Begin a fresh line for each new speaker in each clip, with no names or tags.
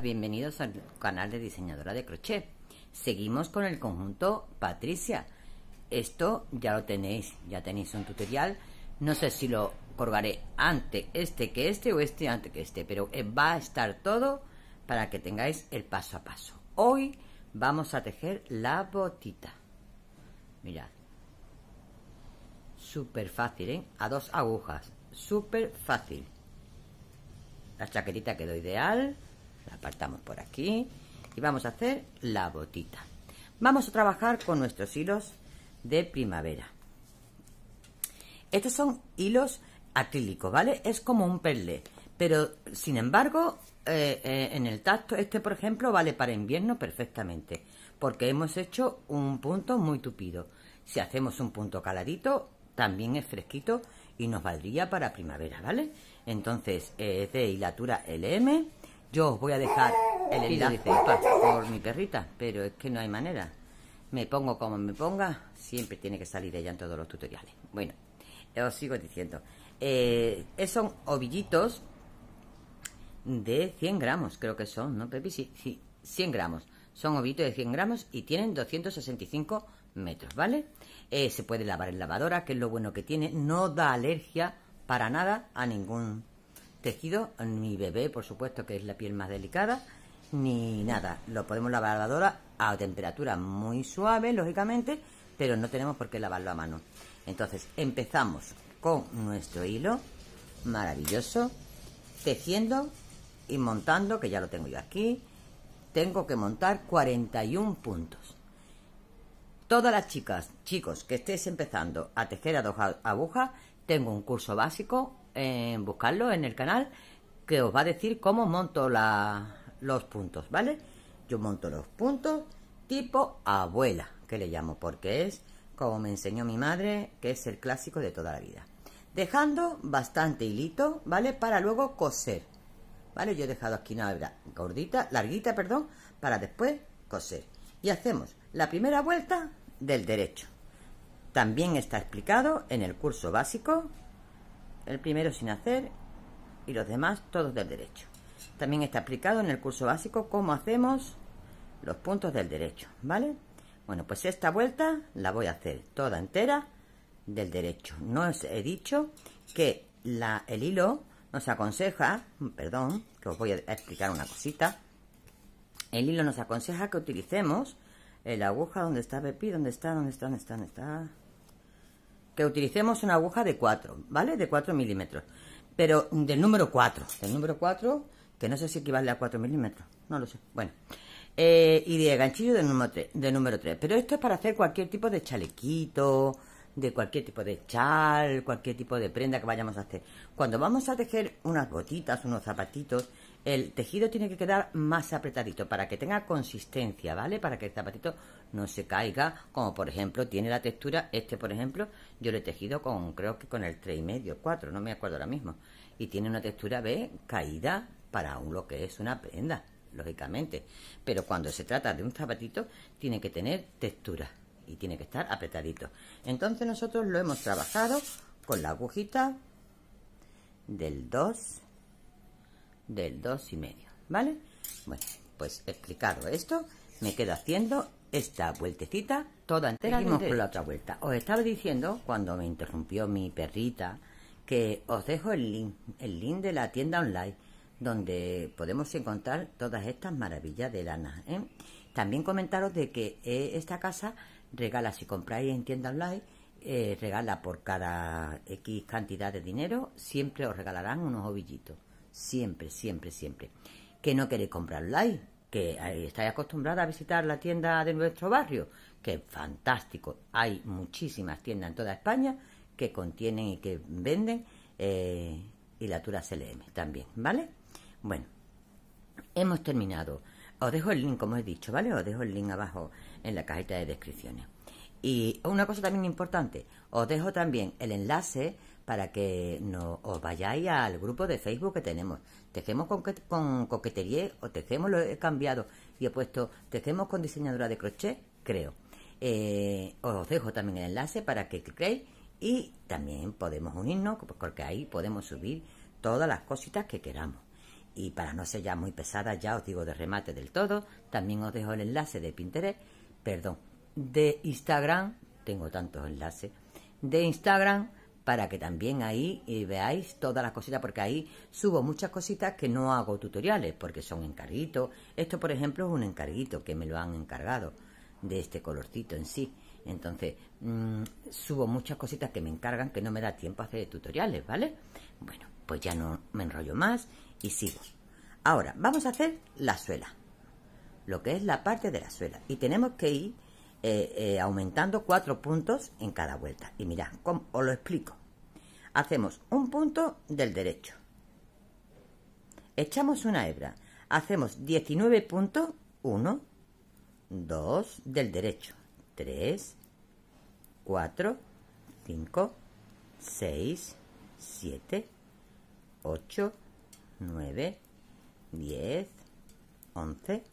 bienvenidos al canal de diseñadora de crochet. Seguimos con el conjunto Patricia. Esto ya lo tenéis, ya tenéis un tutorial. No sé si lo colgaré antes este que este o este antes que este, pero eh, va a estar todo para que tengáis el paso a paso. Hoy vamos a tejer la botita. Mirad. Súper fácil, ¿eh? A dos agujas. Súper fácil. La chaquerita quedó ideal apartamos por aquí y vamos a hacer la botita vamos a trabajar con nuestros hilos de primavera estos son hilos acrílicos vale es como un perlé pero sin embargo eh, eh, en el tacto este por ejemplo vale para invierno perfectamente porque hemos hecho un punto muy tupido si hacemos un punto caladito también es fresquito y nos valdría para primavera vale entonces eh, es de hilatura LM yo os voy a dejar el enlace. por mi perrita, pero es que no hay manera. Me pongo como me ponga, siempre tiene que salir ella en todos los tutoriales. Bueno, os sigo diciendo. Eh, son ovillitos de 100 gramos, creo que son, ¿no, Pepi? Sí, 100 gramos. Son ovillitos de 100 gramos y tienen 265 metros, ¿vale? Eh, se puede lavar en lavadora, que es lo bueno que tiene. No da alergia para nada a ningún tejido, ni bebé, por supuesto, que es la piel más delicada, ni nada. Lo podemos lavar a la lavadora a temperatura muy suave, lógicamente, pero no tenemos por qué lavarlo a mano. Entonces, empezamos con nuestro hilo maravilloso, tejiendo y montando, que ya lo tengo yo aquí. Tengo que montar 41 puntos. Todas las chicas, chicos, que estéis empezando a tejer a dos agujas, tengo un curso básico en buscarlo en el canal que os va a decir cómo monto los puntos, ¿vale? Yo monto los puntos tipo abuela, que le llamo, porque es como me enseñó mi madre, que es el clásico de toda la vida. Dejando bastante hilito, ¿vale? Para luego coser, ¿vale? Yo he dejado aquí una gordita, larguita, perdón, para después coser. Y hacemos la primera vuelta del derecho. También está explicado en el curso básico el primero sin hacer y los demás todos del derecho. También está explicado en el curso básico cómo hacemos los puntos del derecho, ¿vale? Bueno, pues esta vuelta la voy a hacer toda entera del derecho. No os he dicho que la, el hilo nos aconseja, perdón, que os voy a explicar una cosita. El hilo nos aconseja que utilicemos la aguja donde está Pepi, donde está, donde está, donde está, donde está que utilicemos una aguja de 4, ¿vale? De 4 milímetros, pero del número 4, del número 4, que no sé si equivale a 4 milímetros, no lo sé, bueno. Eh, y de ganchillo de número, 3, pero esto es para hacer cualquier tipo de chalequito, de cualquier tipo de chal, cualquier tipo de prenda que vayamos a hacer. Cuando vamos a tejer unas gotitas, unos zapatitos, el tejido tiene que quedar más apretadito para que tenga consistencia, ¿vale? Para que el zapatito no se caiga, como por ejemplo tiene la textura, este por ejemplo, yo lo he tejido con, creo que con el 3,5, 4, no me acuerdo ahora mismo. Y tiene una textura, B Caída para un, lo que es una prenda, lógicamente. Pero cuando se trata de un zapatito, tiene que tener textura y tiene que estar apretadito. Entonces nosotros lo hemos trabajado con la agujita del 2 del 2 y medio, ¿vale? Bueno, pues explicado esto, me quedo haciendo esta vueltecita toda entera. Seguimos por la otra vuelta. Os estaba diciendo, cuando me interrumpió mi perrita, que os dejo el link, el link de la tienda online, donde podemos encontrar todas estas maravillas de lana. ¿eh? También comentaros de que eh, esta casa regala, si compráis en tienda online, eh, regala por cada X cantidad de dinero, siempre os regalarán unos ovillitos. Siempre, siempre, siempre. Que no queréis comprar online, que eh, estáis acostumbrados a visitar la tienda de nuestro barrio, que es fantástico. Hay muchísimas tiendas en toda España que contienen y que venden eh, la Tura CLM también, ¿vale? Bueno, hemos terminado. Os dejo el link, como he dicho, ¿vale? Os dejo el link abajo en la cajita de descripciones. Y una cosa también importante, os dejo también el enlace para que no os vayáis al grupo de Facebook que tenemos. Tejemos con, con coquetería o tejemos, lo he cambiado y he puesto tejemos con diseñadora de crochet, creo. Eh, os dejo también el enlace para que creéis y también podemos unirnos porque ahí podemos subir todas las cositas que queramos. Y para no ser ya muy pesada, ya os digo de remate del todo, también os dejo el enlace de Pinterest, perdón, de Instagram, tengo tantos enlaces, de Instagram para que también ahí eh, veáis todas las cositas, porque ahí subo muchas cositas que no hago tutoriales, porque son encarguitos. Esto, por ejemplo, es un encarguito que me lo han encargado de este colorcito en sí. Entonces, mm, subo muchas cositas que me encargan que no me da tiempo a hacer tutoriales, ¿vale? Bueno, pues ya no me enrollo más y sigo. Ahora, vamos a hacer la suela, lo que es la parte de la suela. Y tenemos que ir eh, eh, aumentando cuatro puntos en cada vuelta. Y mirad, ¿cómo? os lo explico. Hacemos un punto del derecho. Echamos una hebra. Hacemos 19 puntos. 1, 2 del derecho. 3, 4, 5, 6, 7, 8, 9, 10, 11,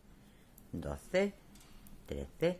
12, 13,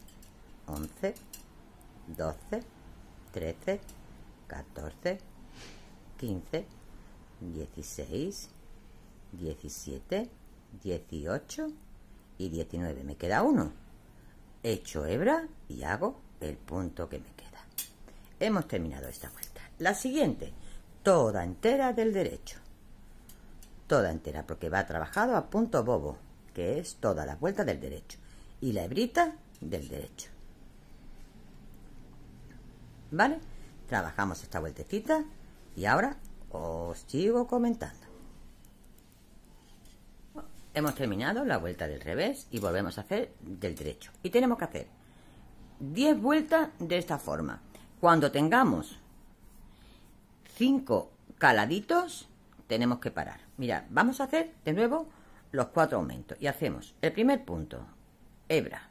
11, 12, 13, 14, 15, 16, 17, 18 y 19. Me queda uno. Hecho hebra y hago el punto que me queda. Hemos terminado esta vuelta. La siguiente, toda entera del derecho. Toda entera, porque va trabajado a punto bobo, que es toda la vuelta del derecho. Y la hebrita del derecho. ¿Vale? Trabajamos esta vueltecita y ahora os sigo comentando. Hemos terminado la vuelta del revés y volvemos a hacer del derecho. Y tenemos que hacer 10 vueltas de esta forma. Cuando tengamos 5 caladitos, tenemos que parar. Mira, vamos a hacer de nuevo los cuatro aumentos. Y hacemos el primer punto, hebra,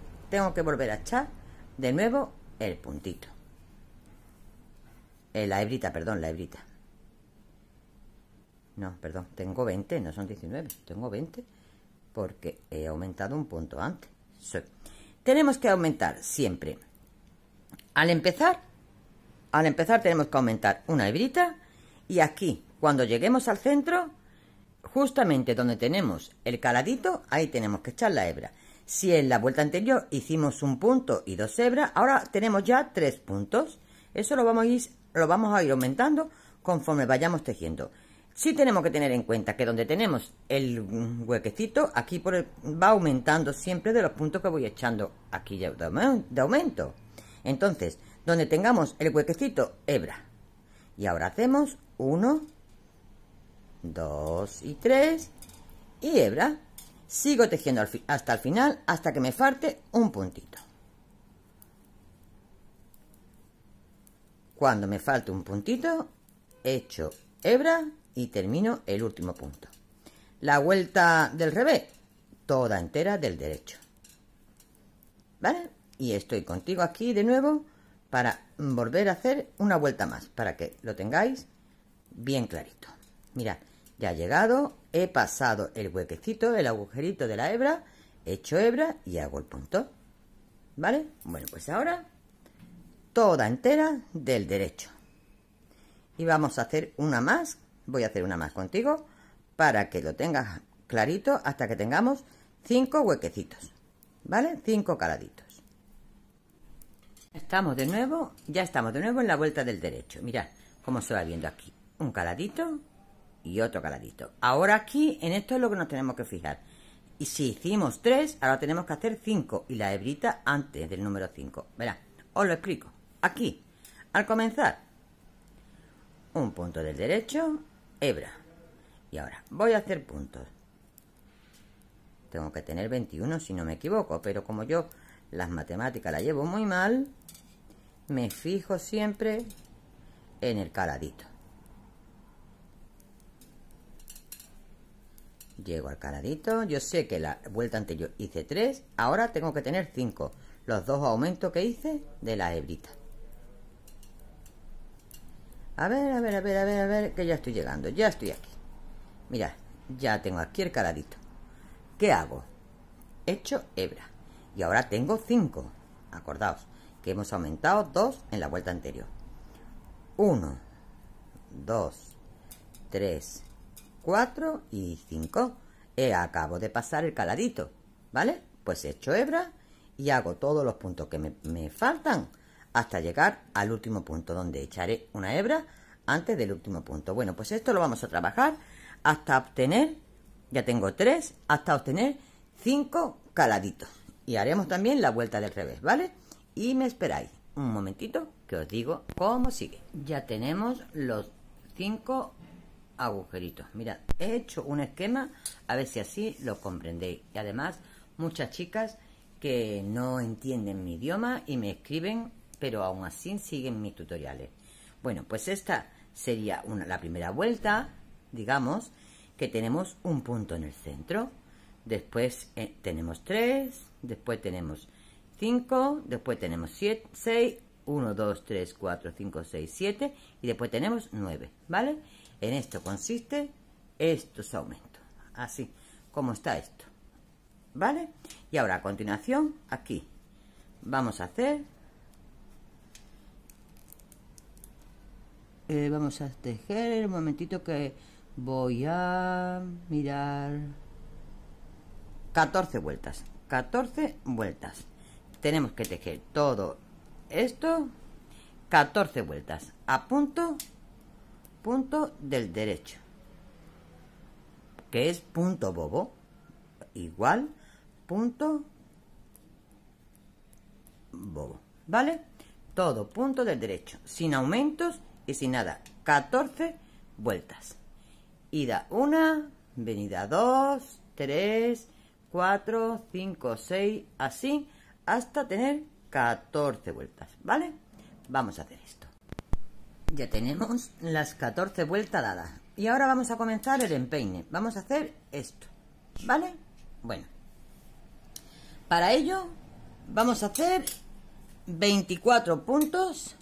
tengo que volver a echar de nuevo el puntito. Eh, la hebrita, perdón, la hebrita. No, perdón, tengo 20, no son 19, tengo 20 porque he aumentado un punto antes. Tenemos que aumentar siempre. Al empezar, al empezar tenemos que aumentar una hebrita y aquí, cuando lleguemos al centro, justamente donde tenemos el caladito, ahí tenemos que echar la hebra. Si en la vuelta anterior hicimos un punto y dos hebras, ahora tenemos ya tres puntos. Eso lo vamos a ir, aumentando conforme vayamos tejiendo. Sí tenemos que tener en cuenta que donde tenemos el huequecito, aquí va aumentando siempre de los puntos que voy echando aquí ya de aumento. Entonces, donde tengamos el huequecito, hebra. Y ahora hacemos uno, dos y tres y hebra. Sigo tejiendo hasta el final, hasta que me falte un puntito. Cuando me falte un puntito, echo hebra y termino el último punto. La vuelta del revés, toda entera del derecho. ¿Vale? Y estoy contigo aquí de nuevo para volver a hacer una vuelta más, para que lo tengáis bien clarito. Mirad, ya ha llegado he pasado el huequecito, el agujerito de la hebra, he hecho hebra y hago el punto. ¿Vale? Bueno, pues ahora toda entera del derecho. Y vamos a hacer una más, voy a hacer una más contigo, para que lo tengas clarito hasta que tengamos cinco huequecitos. ¿Vale? Cinco caladitos. Estamos de nuevo, ya estamos de nuevo en la vuelta del derecho. Mirad cómo se va viendo aquí. Un caladito, y otro caladito. Ahora aquí, en esto es lo que nos tenemos que fijar. Y si hicimos 3, ahora tenemos que hacer 5 y la hebrita antes del número 5. Verá, os lo explico. Aquí, al comenzar, un punto del derecho, hebra. Y ahora, voy a hacer puntos. Tengo que tener 21 si no me equivoco, pero como yo las matemáticas las llevo muy mal, me fijo siempre en el caladito. Llego al caladito, Yo sé que la vuelta anterior hice 3. Ahora tengo que tener 5. Los dos aumentos que hice de la hebrita. A ver, a ver, a ver, a ver, a ver, que ya estoy llegando. Ya estoy aquí. Mira, ya tengo aquí el caladito. ¿Qué hago? Hecho hebra. Y ahora tengo 5. Acordaos que hemos aumentado 2 en la vuelta anterior. 1, 2, 3, 4 y 5. y eh, acabo de pasar el caladito, ¿vale? Pues hecho hebra y hago todos los puntos que me, me faltan hasta llegar al último punto donde echaré una hebra antes del último punto. Bueno, pues esto lo vamos a trabajar hasta obtener, ya tengo 3, hasta obtener 5 caladitos. Y haremos también la vuelta del revés, ¿vale? Y me esperáis un momentito que os digo cómo sigue. Ya tenemos los 5 agujeritos. Mirad, he hecho un esquema, a ver si así lo comprendéis. Y además, muchas chicas que no entienden mi idioma y me escriben, pero aún así siguen mis tutoriales. Bueno, pues esta sería una, la primera vuelta, digamos, que tenemos un punto en el centro. Después eh, tenemos 3, después tenemos 5, después tenemos 7, 6, 1, 2, 3, 4, 5, 6, 7 y después tenemos 9, ¿vale? En esto consiste estos aumentos. Así como está esto. ¿Vale? Y ahora a continuación, aquí, vamos a hacer... Eh, vamos a tejer un momentito que voy a mirar... 14 vueltas, 14 vueltas. Tenemos que tejer todo esto 14 vueltas. A punto punto del derecho, que es punto bobo, igual punto bobo, ¿vale? Todo punto del derecho, sin aumentos y sin nada, 14 vueltas. Ida 1, venida 2, 3, 4, 5, 6, así, hasta tener 14 vueltas, ¿vale? Vamos a hacer esto. Ya tenemos las 14 vueltas dadas. Y ahora vamos a comenzar el empeine. Vamos a hacer esto. ¿Vale? Bueno. Para ello vamos a hacer 24 puntos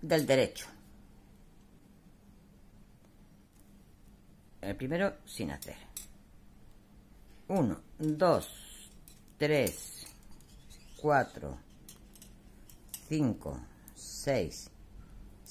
del derecho. El primero sin hacer. 1, 2, 3, 4, 5, 6,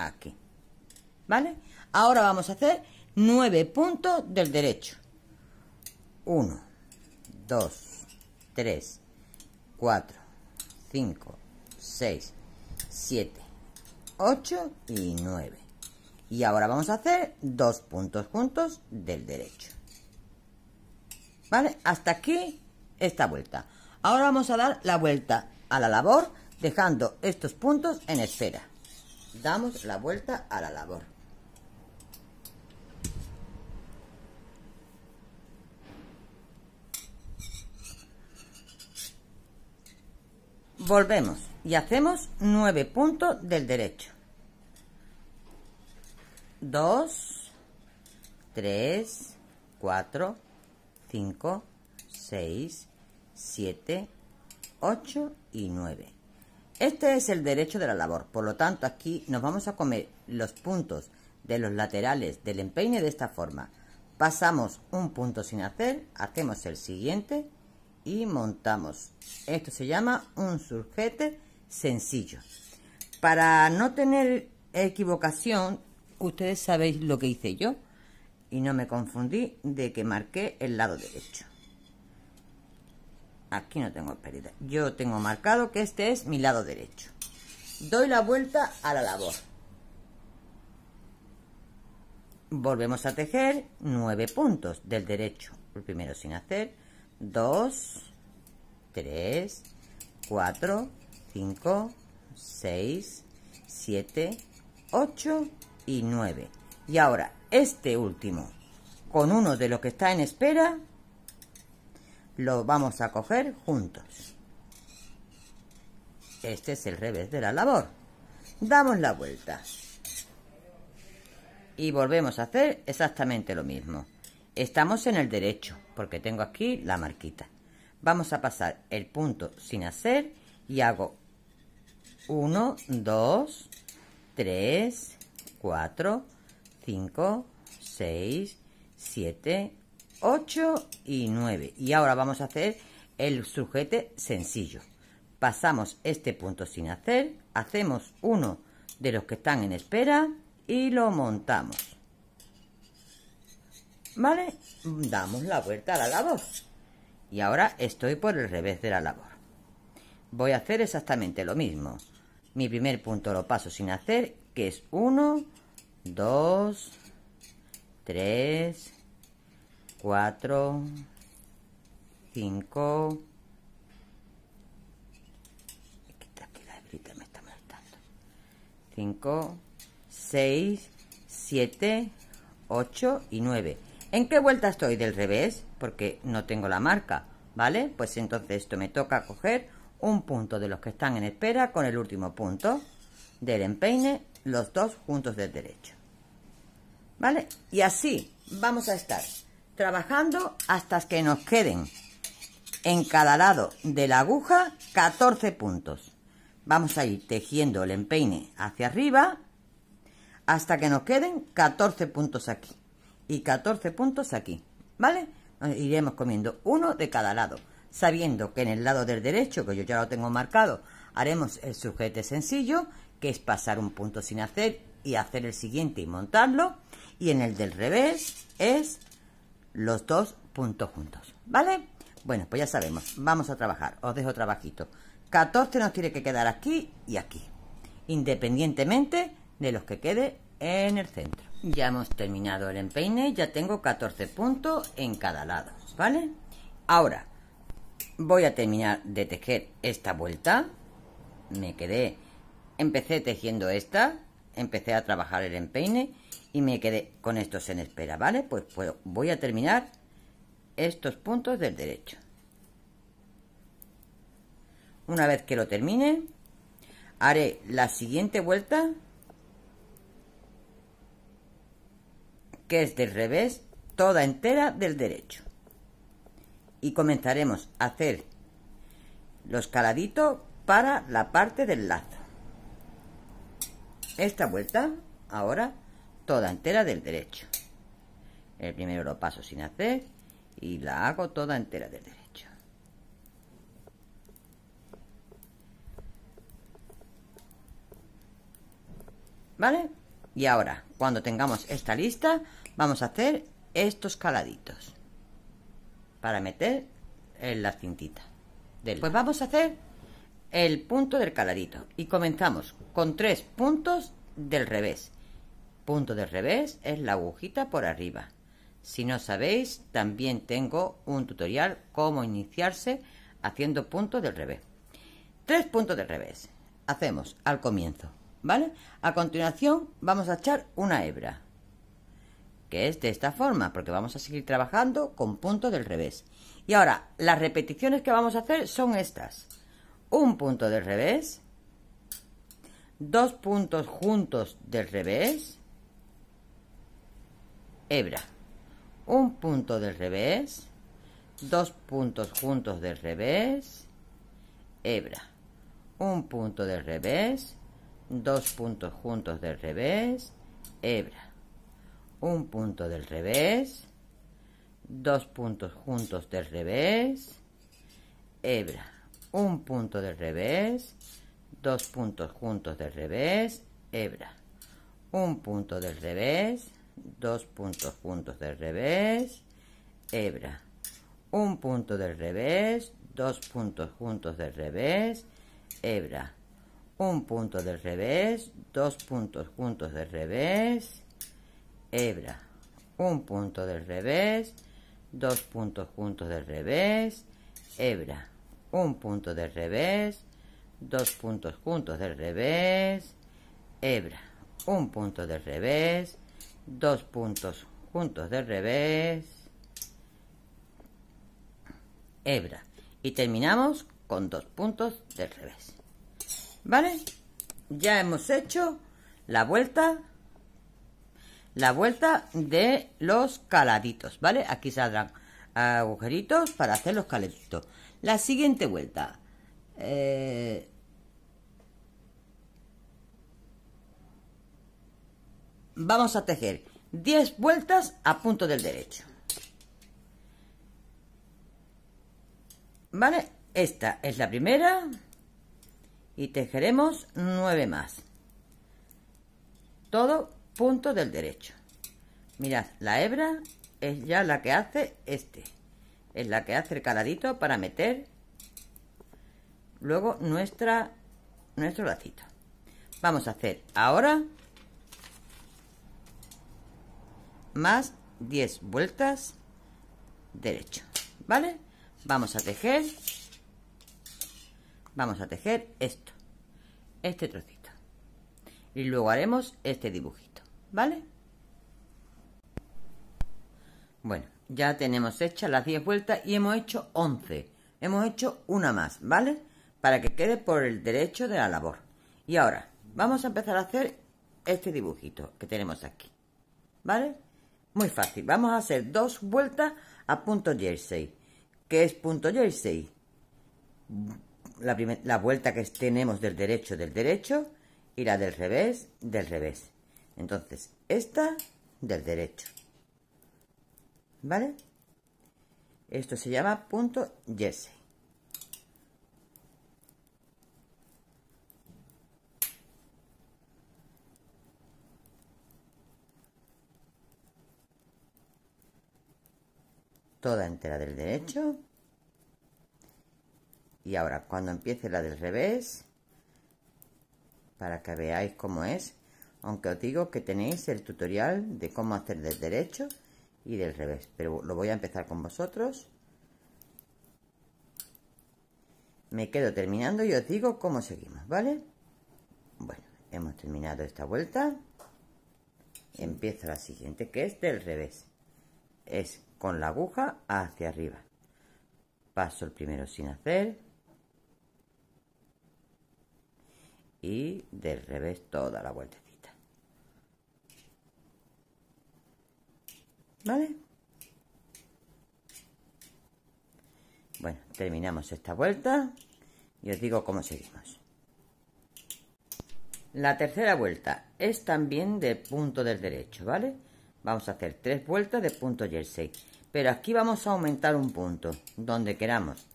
aquí. ¿Vale? Ahora vamos a hacer nueve puntos del derecho. 1, 2, 3, 4, 5, 6, 7, 8 y 9. Y ahora vamos a hacer dos puntos juntos del derecho. ¿Vale? Hasta aquí esta vuelta. Ahora vamos a dar la vuelta a la labor dejando estos puntos en esfera damos la vuelta a la labor volvemos y hacemos 9 puntos del derecho 2 3 4 5 6 7 8 y 9 este es el derecho de la labor, por lo tanto aquí nos vamos a comer los puntos de los laterales del empeine de esta forma. Pasamos un punto sin hacer, hacemos el siguiente y montamos. Esto se llama un surjete sencillo. Para no tener equivocación, ustedes sabéis lo que hice yo y no me confundí de que marqué el lado derecho aquí no tengo pérdida. Yo tengo marcado que este es mi lado derecho. Doy la vuelta a la labor. Volvemos a tejer 9 puntos del derecho. El primero sin hacer. 2, 3, 4, 5, 6, 7, 8 y 9. Y ahora este último, con uno de los que está en espera, lo vamos a coger juntos. Este es el revés de la labor. Damos la vuelta. Y volvemos a hacer exactamente lo mismo. Estamos en el derecho, porque tengo aquí la marquita. Vamos a pasar el punto sin hacer y hago 1, 2, 3, 4, 5, 6, 7, 8 y 9. Y ahora vamos a hacer el sujete sencillo. Pasamos este punto sin hacer, hacemos uno de los que están en espera y lo montamos. ¿Vale? Damos la vuelta a la labor. Y ahora estoy por el revés de la labor. Voy a hacer exactamente lo mismo. Mi primer punto lo paso sin hacer, que es 1, 2, 3, 4, 5. 5, 6, 7, 8 y 9. ¿En qué vuelta estoy? Del revés, porque no tengo la marca, ¿vale? Pues entonces esto me toca coger un punto de los que están en espera con el último punto del empeine, los dos juntos del derecho. ¿Vale? Y así vamos a estar trabajando hasta que nos queden en cada lado de la aguja 14 puntos. Vamos a ir tejiendo el empeine hacia arriba hasta que nos queden 14 puntos aquí y 14 puntos aquí, ¿vale? iremos comiendo uno de cada lado, sabiendo que en el lado del derecho, que yo ya lo tengo marcado, haremos el sujete sencillo, que es pasar un punto sin hacer y hacer el siguiente y montarlo, y en el del revés es los dos puntos juntos, ¿vale? Bueno, pues ya sabemos, vamos a trabajar, os dejo trabajito. 14 nos tiene que quedar aquí y aquí, independientemente de los que quede en el centro. Ya hemos terminado el empeine, ya tengo 14 puntos en cada lado, ¿vale? Ahora, voy a terminar de tejer esta vuelta. Me quedé, empecé tejiendo esta, empecé a trabajar el empeine y me quedé con estos en espera, ¿vale? Pues, pues, voy a terminar estos puntos del derecho. Una vez que lo termine, haré la siguiente vuelta, que es del revés, toda entera del derecho. Y comenzaremos a hacer los caladitos para la parte del lazo. Esta vuelta, ahora, toda entera del derecho. El primero lo paso sin hacer y la hago toda entera del derecho. ¿Vale? Y ahora, cuando tengamos esta lista, vamos a hacer estos caladitos para meter en la cintita. Del... Pues vamos a hacer el punto del caladito y comenzamos con tres puntos del revés Punto de revés es la agujita por arriba. Si no sabéis, también tengo un tutorial cómo iniciarse haciendo punto del revés. Tres puntos del revés. Hacemos al comienzo, ¿vale? A continuación vamos a echar una hebra, que es de esta forma, porque vamos a seguir trabajando con punto del revés. Y ahora, las repeticiones que vamos a hacer son estas. Un punto del revés, dos puntos juntos del revés, hebra. Un punto del revés, dos puntos juntos del revés, hebra. Un punto del revés, dos puntos juntos del revés, hebra. Un punto del revés, dos puntos juntos del revés, hebra. Un punto del revés, dos puntos juntos del revés, hebra. Un punto del revés, dos puntos juntos del revés hebra un punto del revés dos puntos juntos del revés hebra un punto del revés dos puntos juntos del revés hebra un punto del revés dos puntos juntos del revés hebra un punto del revés dos puntos juntos del revés hebra un punto del revés dos puntos juntos de revés, hebra. Y terminamos con dos puntos de revés. ¿Vale? Ya hemos hecho la vuelta, la vuelta de los caladitos, ¿vale? Aquí saldrán agujeritos para hacer los caladitos. La siguiente vuelta. Eh, vamos a tejer 10 vueltas a punto del derecho vale esta es la primera y tejeremos 9 más todo punto del derecho mirad la hebra es ya la que hace este es la que hace el caladito para meter luego nuestra nuestro lacito vamos a hacer ahora más 10 vueltas derecho vale vamos a tejer vamos a tejer esto este trocito y luego haremos este dibujito vale bueno ya tenemos hechas las 10 vueltas y hemos hecho 11 hemos hecho una más vale para que quede por el derecho de la labor y ahora vamos a empezar a hacer este dibujito que tenemos aquí vale muy fácil. Vamos a hacer dos vueltas a punto jersey. ¿Qué es punto jersey? La, la vuelta que tenemos del derecho del derecho y la del revés del revés. Entonces, esta del derecho. ¿Vale? Esto se llama punto jersey. toda entera del derecho y ahora cuando empiece la del revés para que veáis cómo es aunque os digo que tenéis el tutorial de cómo hacer del derecho y del revés pero lo voy a empezar con vosotros me quedo terminando y os digo cómo seguimos vale bueno hemos terminado esta vuelta empieza la siguiente que es del revés es con la aguja hacia arriba. Paso el primero sin hacer. Y del revés toda la vueltecita. ¿Vale? Bueno, terminamos esta vuelta y os digo cómo seguimos. La tercera vuelta es también de punto del derecho, ¿vale? Vamos a hacer tres vueltas de punto jersey pero aquí vamos a aumentar un punto, donde queramos.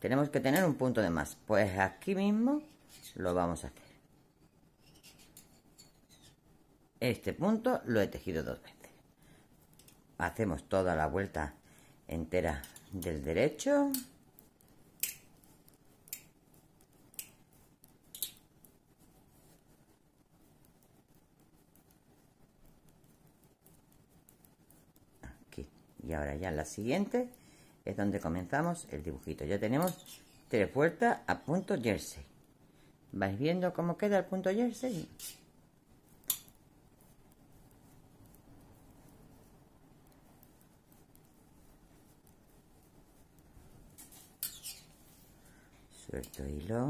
Tenemos que tener un punto de más. Pues aquí mismo lo vamos a hacer. Este punto lo he tejido dos veces. Hacemos toda la vuelta entera del derecho. y ahora ya en la siguiente es donde comenzamos el dibujito ya tenemos tres puertas a punto jersey vais viendo cómo queda el punto jersey suelto hilo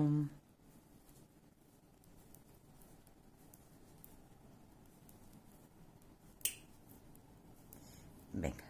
venga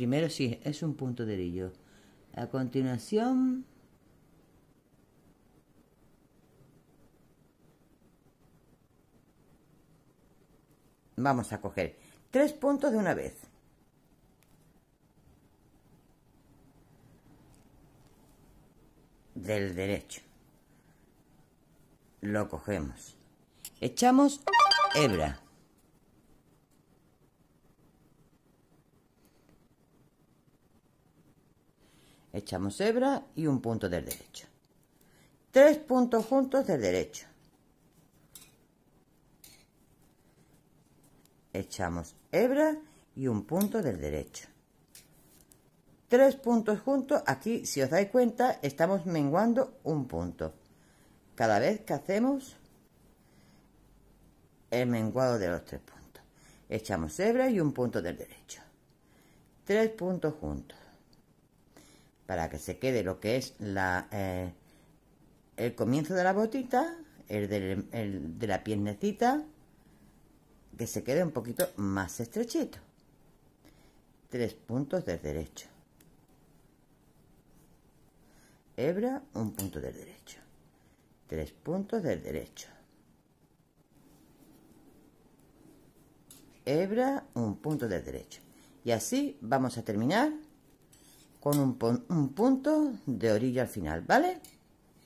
Primero sí, es un punto de brillo. A continuación... Vamos a coger tres puntos de una vez. Del derecho. Lo cogemos. Echamos hebra. echamos hebra y un punto del derecho tres puntos juntos del derecho echamos hebra y un punto del derecho tres puntos juntos aquí si os dais cuenta estamos menguando un punto cada vez que hacemos el menguado de los tres puntos echamos hebra y un punto del derecho tres puntos juntos para que se quede lo que es la, eh, el comienzo de la botita, el de la piernecita, que se quede un poquito más estrechito. Tres puntos del derecho. Hebra, un punto del derecho. Tres puntos del derecho. Hebra, un punto del derecho. Y así vamos a terminar con un, un punto de orilla al final, ¿vale?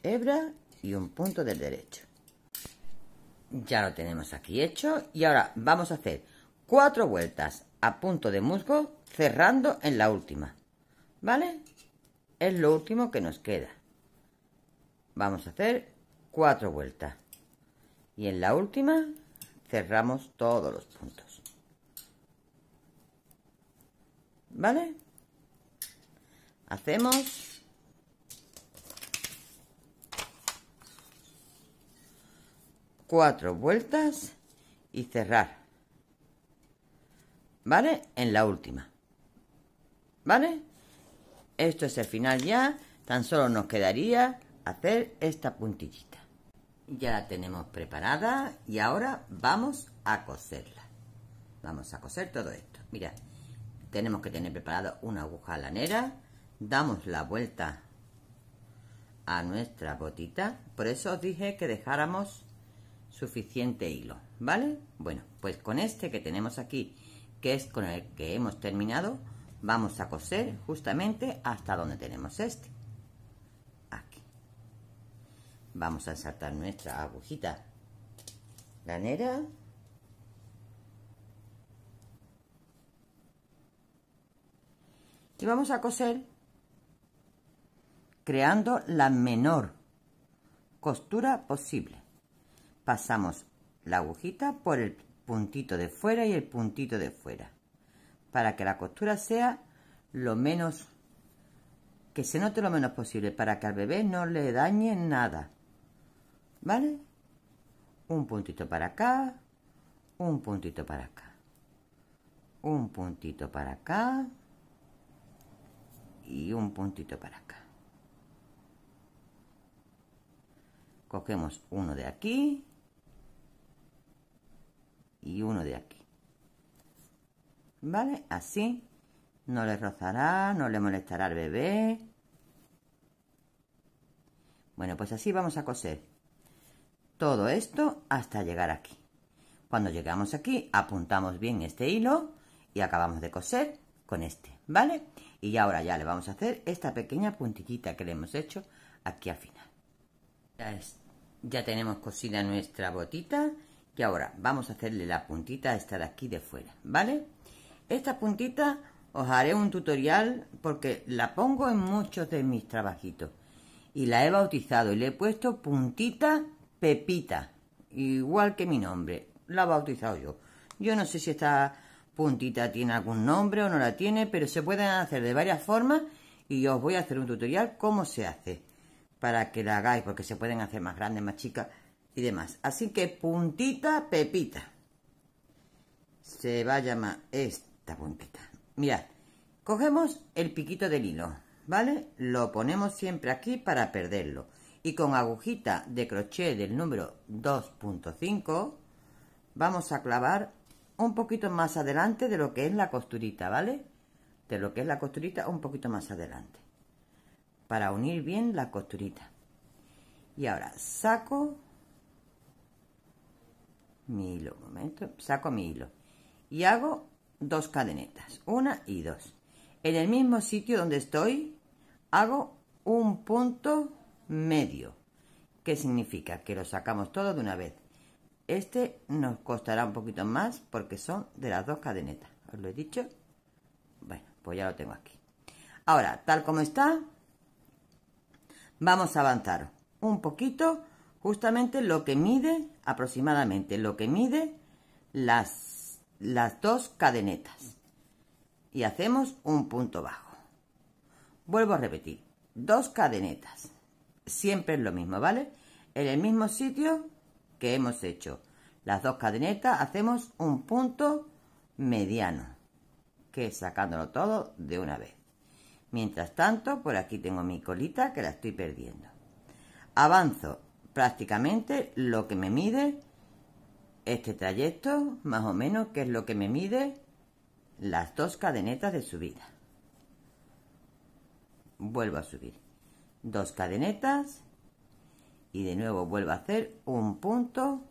Hebra y un punto del derecho. Ya lo tenemos aquí hecho y ahora vamos a hacer cuatro vueltas a punto de musgo cerrando en la última, ¿vale? Es lo último que nos queda. Vamos a hacer cuatro vueltas y en la última cerramos todos los puntos. ¿Vale? hacemos cuatro vueltas y cerrar vale en la última vale esto es el final ya tan solo nos quedaría hacer esta puntillita ya la tenemos preparada y ahora vamos a coserla vamos a coser todo esto mira tenemos que tener preparada una aguja lanera damos la vuelta a nuestra botita. Por eso os dije que dejáramos suficiente hilo, ¿vale? Bueno, pues con este que tenemos aquí, que es con el que hemos terminado, vamos a coser justamente hasta donde tenemos este. Aquí. Vamos a saltar nuestra agujita granera. Y vamos a coser creando la menor costura posible. Pasamos la agujita por el puntito de fuera y el puntito de fuera para que la costura sea lo menos que se note lo menos posible para que al bebé no le dañe nada ¿vale? un puntito para acá un puntito para acá un puntito para acá y un puntito para acá Cogemos uno de aquí y uno de aquí. ¿Vale? Así no le rozará, no le molestará al bebé. Bueno, pues así vamos a coser todo esto hasta llegar aquí. Cuando llegamos aquí, apuntamos bien este hilo y acabamos de coser con este, ¿vale? Y ahora ya le vamos a hacer esta pequeña puntillita que le hemos hecho aquí al final. Ya está ya tenemos cosida nuestra botita. Y ahora vamos a hacerle la puntita a esta de aquí de fuera, ¿vale? Esta puntita os haré un tutorial porque la pongo en muchos de mis trabajitos. Y la he bautizado y le he puesto puntita pepita. Igual que mi nombre. La he bautizado yo. Yo no sé si esta puntita tiene algún nombre o no la tiene, pero se pueden hacer de varias formas y os voy a hacer un tutorial cómo se hace para que la hagáis, porque se pueden hacer más grandes, más chicas y demás. Así que puntita pepita. Se va a llamar esta puntita. Mirad, cogemos el piquito del hilo, ¿vale? Lo ponemos siempre aquí para perderlo. Y con agujita de crochet del número 2.5 vamos a clavar un poquito más adelante de lo que es la costurita, ¿vale? De lo que es la costurita un poquito más adelante para unir bien la costurita y ahora saco mi hilo, momento, saco mi hilo y hago dos cadenetas, una y dos. En el mismo sitio donde estoy hago un punto medio, que significa que lo sacamos todo de una vez. Este nos costará un poquito más porque son de las dos cadenetas, os lo he dicho. Bueno, pues ya lo tengo aquí. Ahora, tal como está, vamos a avanzar un poquito justamente lo que mide aproximadamente lo que mide las, dos cadenetas y hacemos un punto bajo vuelvo a repetir dos cadenetas siempre es lo mismo vale en el mismo sitio que hemos hecho las dos cadenetas hacemos un punto mediano que sacándolo todo de una vez Mientras tanto, por aquí tengo mi colita que la estoy perdiendo. Avanzo prácticamente lo que me mide este trayecto, más o menos, que es lo que me mide las dos cadenetas de subida. Vuelvo a subir. Dos cadenetas y de nuevo vuelvo a hacer un punto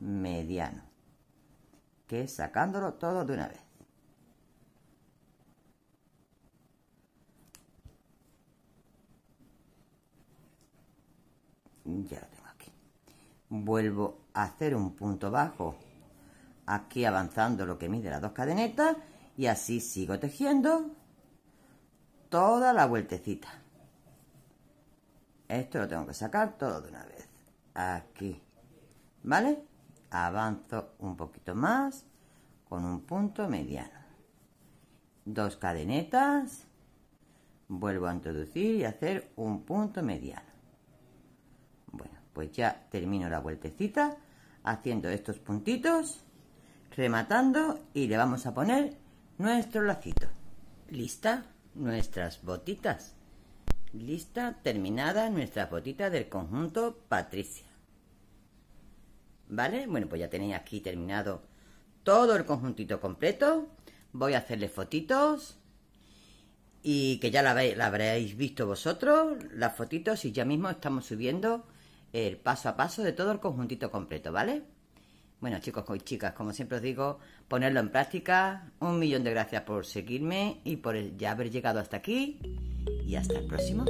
mediano, que es sacándolo todo de una vez. ya lo tengo aquí vuelvo a hacer un punto bajo aquí avanzando lo que mide las dos cadenetas y así sigo tejiendo toda la vueltecita esto lo tengo que sacar todo de una vez aquí vale avanzo un poquito más con un punto mediano dos cadenetas vuelvo a introducir y hacer un punto mediano pues ya termino la vueltecita haciendo estos puntitos rematando y le vamos a poner nuestro lacito lista nuestras botitas lista terminada nuestras botitas del conjunto Patricia ¿vale? bueno pues ya tenéis aquí terminado todo el conjuntito completo voy a hacerle fotitos y que ya la, la habréis visto vosotros las fotitos y ya mismo estamos subiendo el paso a paso de todo el conjuntito completo, ¿vale? Bueno, chicos y chicas, como siempre os digo, ponerlo en práctica. Un millón de gracias por seguirme y por ya haber llegado hasta aquí. Y hasta el próximo.